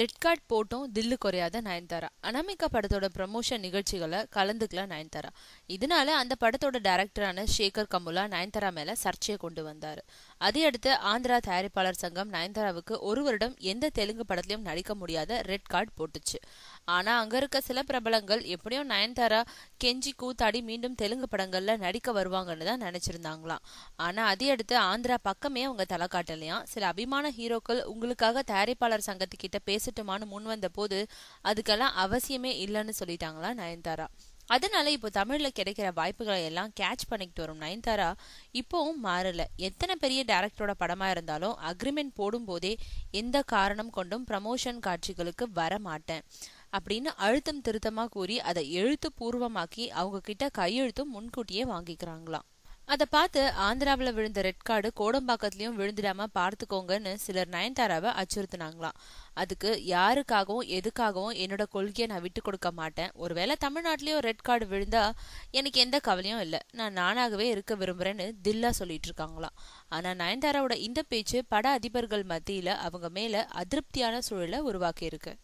red card போட்டும் தில்லு குறையாத நயன்தாரா அனாமிகா படத்தோட ப்ரமோஷன் நிகழ்ச்சிகளை கலந்துக்கல நயன்தாரா இதனால அந்த படத்தோட டைரக்டரான சேகர் கமுலா நயன்தாரா மேல சர்ச்சையை கொண்டு வந்தாரு அதையடுத்து ஆந்திரா தயாரிப்பாளர் சங்கம் நயன்தாராவுக்கு ஒரு வருடம் எந்த தெலுங்கு படத்திலையும் நடிக்க முடியாத ரெட் கார்டு போட்டுச்சு ஆனா அங்க இருக்க சில பிரபலங்கள் எப்படியும் நயன்தாரா கெஞ்சி கூத்தாடி மீண்டும் தெலுங்கு படங்கள்ல நடிக்க வருவாங்கன்னு தான் நினைச்சிருந்தாங்களாம் ஆனா அதையடுத்து ஆந்திரா பக்கமே அவங்க தலை காட்டலையாம் சில அபிமான ஹீரோக்கள் உங்களுக்காக தயாரிப்பாளர் சங்கத்துக்கிட்ட பேசட்டுமான்னு முன் வந்த போது அதுக்கெல்லாம் அவசியமே இல்லைன்னு சொல்லிட்டாங்களா நயன்தாரா அதனால இப்போ தமிழில் கிடைக்கிற வாய்ப்புகளை எல்லாம் கேட்ச் பண்ணிக்கிட்டு வரும் நயன்தாரா இப்போவும் மாறல எத்தனை பெரிய டேரக்டரோட படமா இருந்தாலும் அக்ரிமெண்ட் போடும் போதே எந்த காரணம் கொண்டும் ப்ரமோஷன் காட்சிகளுக்கு வர மாட்டேன் அப்படின்னு அழுத்தம் திருத்தமா கூறி அதை எழுத்து பூர்வமாக்கி அவங்க கிட்ட கையெழுத்தும் முன்கூட்டியே வாங்கிக்கிறாங்களாம் அதை பார்த்து ஆந்திராவில் விழுந்த ரெட் கார்டு கோடம்பாக்கத்துலயும் விழுந்துடாம பார்த்துக்கோங்கன்னு சிலர் நயன்தாராவை அச்சுறுத்தினாங்களாம் அதுக்கு யாருக்காகவும் எதுக்காகவும் என்னோட கொள்கையை நான் விட்டு கொடுக்க மாட்டேன் ஒருவேளை தமிழ்நாட்டிலயும் ரெட் கார்டு விழுந்தா எனக்கு எந்த கவலையும் இல்லை நான் நானாகவே இருக்க விரும்புறேன்னு தில்லா சொல்லிட்டு இருக்காங்களாம் ஆனா நயன்தாராவோட இந்த பேச்சு பட அதிபர்கள் மத்தியில அவங்க மேல அதிருப்தியான சூழலை உருவாக்கியிருக்கு